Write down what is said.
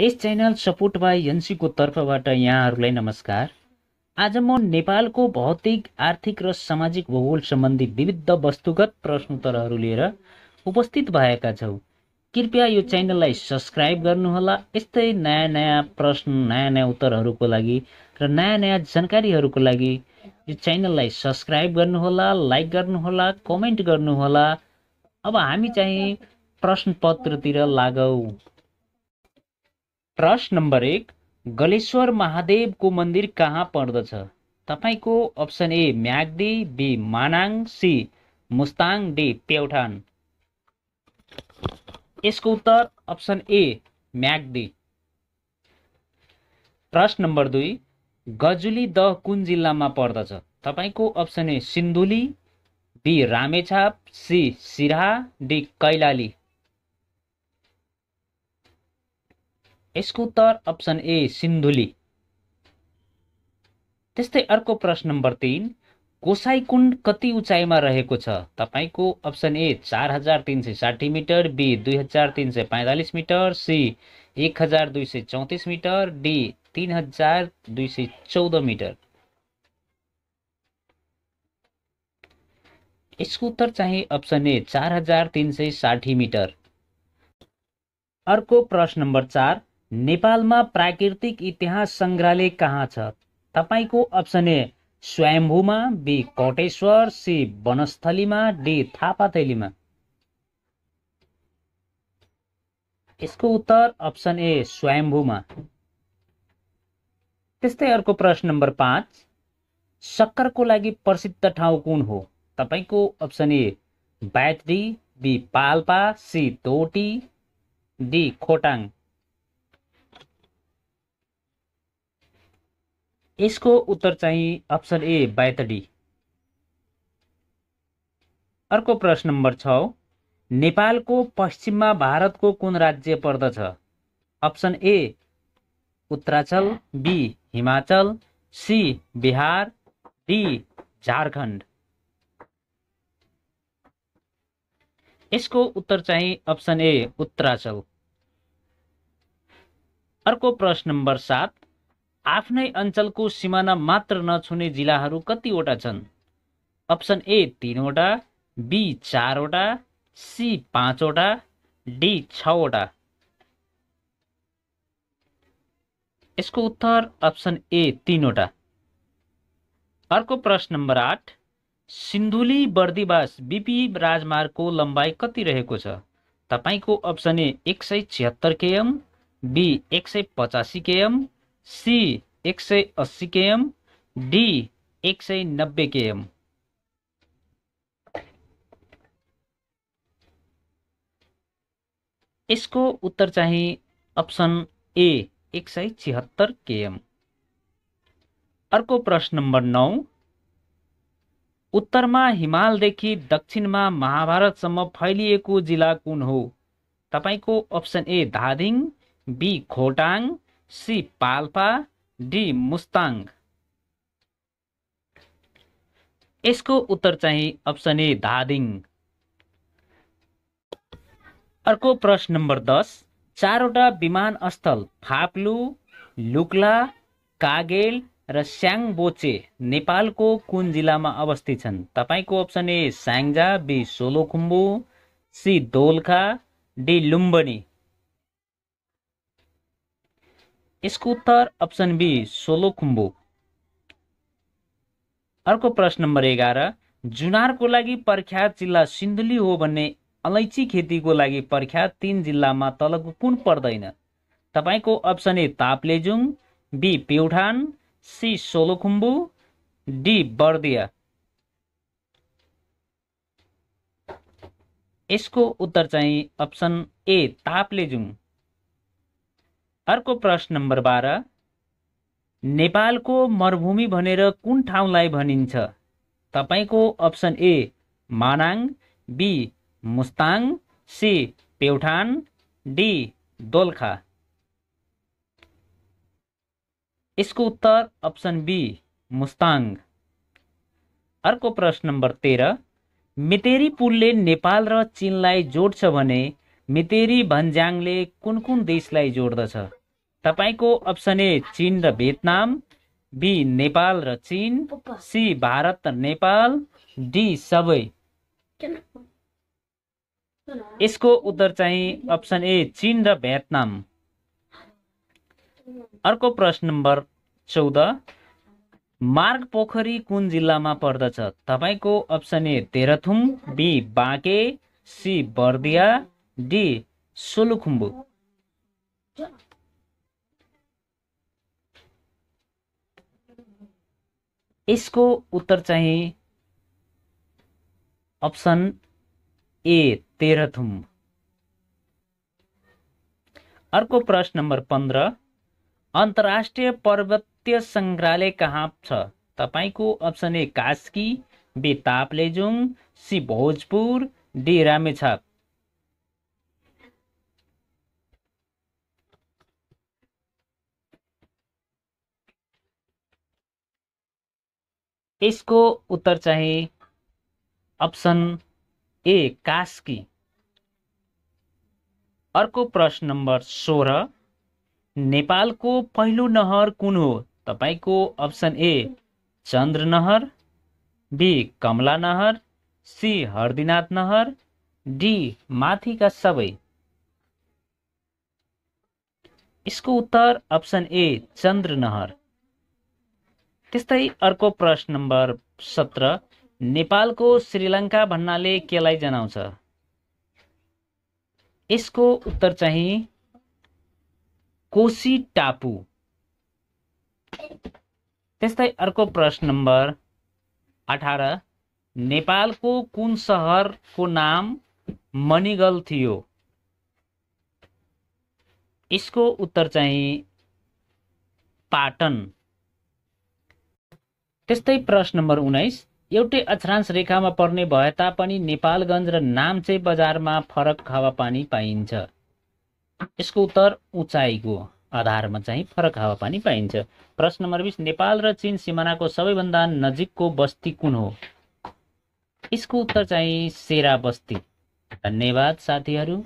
yes channel support by एनसीको तर्फबाट यहाँहरूलाई नमस्कार आज म नेपालको भौतिक आर्थिक र सामाजिक भूगोल सम्बन्धी विविध वस्तुगत प्रश्नोत्तरहरू लिएर उपस्थित भएका छौँ कृपया यो च्यानललाई सब्सक्राइब गर्नुहोला यस्तै नयाँ नयाँ प्रश्न नयाँ नयाँ उत्तरहरूको लागि र नयाँ नयाँ जानकारीहरूको लागि यो च्यानललाई सब्सक्राइब गर्नुहोला लाइक गर्नुहोला कमेन्ट गर्नुहोला अब हामी चाहिँ प्रश्नपत्रतिर लागौँ प्रश्न नम्बर एक गलेश्वर महादेवको मन्दिर कहाँ पर्दछ तपाईँको option A Myagdi B Manang C Mustang D Pyuthan यसको उत्तर अप्सन ए म्याग्दी प्रश्न नम्बर दुई गजुली द कुन जिल्लामा पर्दछ तपाईँको option A Sindhuli B Ramechhap C Siraha D Kailali यसको उत्तर अप्सन ए सिन्धुली त्यस्तै अर्को प्रश्न नम्बर तिन कुण्ड कति उचाइमा रहेको छ तपाईँको अप्सन ए चार हजार तिन सय साठी मिटर बी दुई हजार तिन सय पैँतालिस मिटर सी एक हजार दुई सय चौतिस मिटर डी तिन हजार दुई सय चौध मिटर यसको उत्तर चाहिँ अप्सन ए चार हजार तिन सय साठी मिटर अर्को प्रश्न नम्बर चार नेपालमा प्राकृतिक इतिहास सङ्ग्रहालय कहाँ छ तपाईँको अप्सन ए स्वयम्भूमा बी कोटेश्वर सी वनस्थलीमा डी थापाथैलीमा यसको उत्तर अप्सन ए स्वयम्भूमा त्यस्तै अर्को प्रश्न नम्बर पाँच सक्करको लागि प्रसिद्ध ठाउँ कुन हो तपाईँको अप्सन ए ब्याट्री बी पाल्पा सी तोटी डी खोटाङ यसको उत्तर चाहिँ अप्सन ए बायतडी अर्को प्रश्न नम्बर छ नेपालको पश्चिममा भारतको कुन राज्य पर्दछ option A Uttaranchal B Himachal C Bihar D Jharkhand यसको उत्तर चाहिँ अप्सन ए उत्तराचल अर्को प्रश्न नम्बर सात आफ्नै अञ्चलको सिमाना मात्र नछुने जिल्लाहरू कतिवटा छन् अप्सन ए तिनवटा बी चारवटा सी पाँचवटा डी छवटा यसको उत्तर अप्सन ए तिनवटा अर्को प्रश्न नम्बर आठ सिन्धुली बर्दिवास बिपी राजमार्गको लम्बाइ कति रहेको छ तपाईँको अप्सन ए एक सय छिहत्तर केएम बी एक सय पचासी केएम सी एक सय अस्सी केएम डी एक सय नब्बे केएम यसको उत्तर चाहिँ अप्सन ए एक सय छिहत्तर केएम अर्को प्रश्न नम्बर नौ उत्तरमा हिमालदेखि दक्षिणमा महाभारतसम्म फैलिएको जिल्ला कुन हो तपाईँको option A Dhading B Khotang C Palpa D Mustang यसको उत्तर चाहिँ अप्सन ए धादिङ अर्को प्रश्न नम्बर दस चारवटा विमानस्थल फाप्लु लुक्ला कागेल र स्याङबोचे नेपालको कुन जिल्लामा अवस्थित छन् तपाईँको option A Syangja B Solukhumbu C Dolakha D Lumbini यसको उत्तर अप्सन बी सोलो खुम्बु अर्को प्रश्न नम्बर एघार जुनारको लागि प्रख्यात जिल्ला सिन्धुली हो भन्ने अलैँची खेतीको लागि प्रख्यात तिन जिल्लामा तलको कुन पर्दैन तपाईँको option A Taplejung B Pyuthan C Solukhumbu D Bardiya यसको उत्तर चाहिँ अप्सन ए तापलेजुङ अर्को प्रश्न नम्बर बाह्र नेपालको मरुभूमि भनेर कुन ठाउँलाई भनिन्छ तपाईँको option A Manang B Mustang C Pyuthan D Dolakha यसको उत्तर अप्सन बी मुस्ताङ अर्को प्रश्न नम्बर तेह्र मितेरी पुलले नेपाल र चिनलाई जोड्छ भने मितेरी भन्ज्याङले कुन कुन देशलाई जोड्दछ तपाईँको अप्सन ए चिन र भियतनाम बी नेपाल र चिन सी भारत र नेपाल डी सबै यसको उत्तर चाहिँ अप्सन ए चिन र भियतनाम अर्को प्रश्न नम्बर चौध मार्ग पोखरी कुन जिल्लामा पर्दछ तपाईँको option A Terhathum B Banke C Bardiya D Solukhumbu यसको उत्तर चाहिँ अप्सन ए तेह्रथुम अर्को प्रश्न नम्बर पन्ध्र अन्तर्राष्ट्रिय पर्वतीय सङ्ग्रहालय कहाँ छ तपाईँको option A Kaski B Taplejung C Bhojpur D Ramechhap यसको उत्तर चाहिँ अप्सन ए कास्की अर्को प्रश्न नम्बर सोह्र नेपालको पहिलो नहर कुन हो तपाईँको अप्सन ए चन्द्र नहर बी कमला नहर सी हरदिनाथ नहर डी माथिका सबै यसको उत्तर अप्सन ए चन्द्र नहर त्यस्तै अर्को प्रश्न नम्बर सत्र नेपालको श्रीलङ्का भन्नाले केलाई जनाउँछ यसको उत्तर चाहिँ कोशी टापु त्यस्तै अर्को प्रश्न नम्बर अठार नेपालको कुन सहरको नाम मणिगल थियो यसको उत्तर चाहिँ पाटन त्यस्तै प्रश्न नम्बर उन्नाइस एउटै अक्षरांश रेखामा पर्ने भए तापनि नेपालगञ्ज र नाम्चे बजारमा फरक हावापानी पाइन्छ यसको उत्तर उचाइको आधारमा चाहिँ फरक हावापानी पाइन्छ प्रश्न नम्बर बिस नेपाल र चिन सिमानाको सबैभन्दा नजिकको बस्ती कुन हो यसको उत्तर चाहिँ सेरा बस्ती धन्यवाद साथीहरू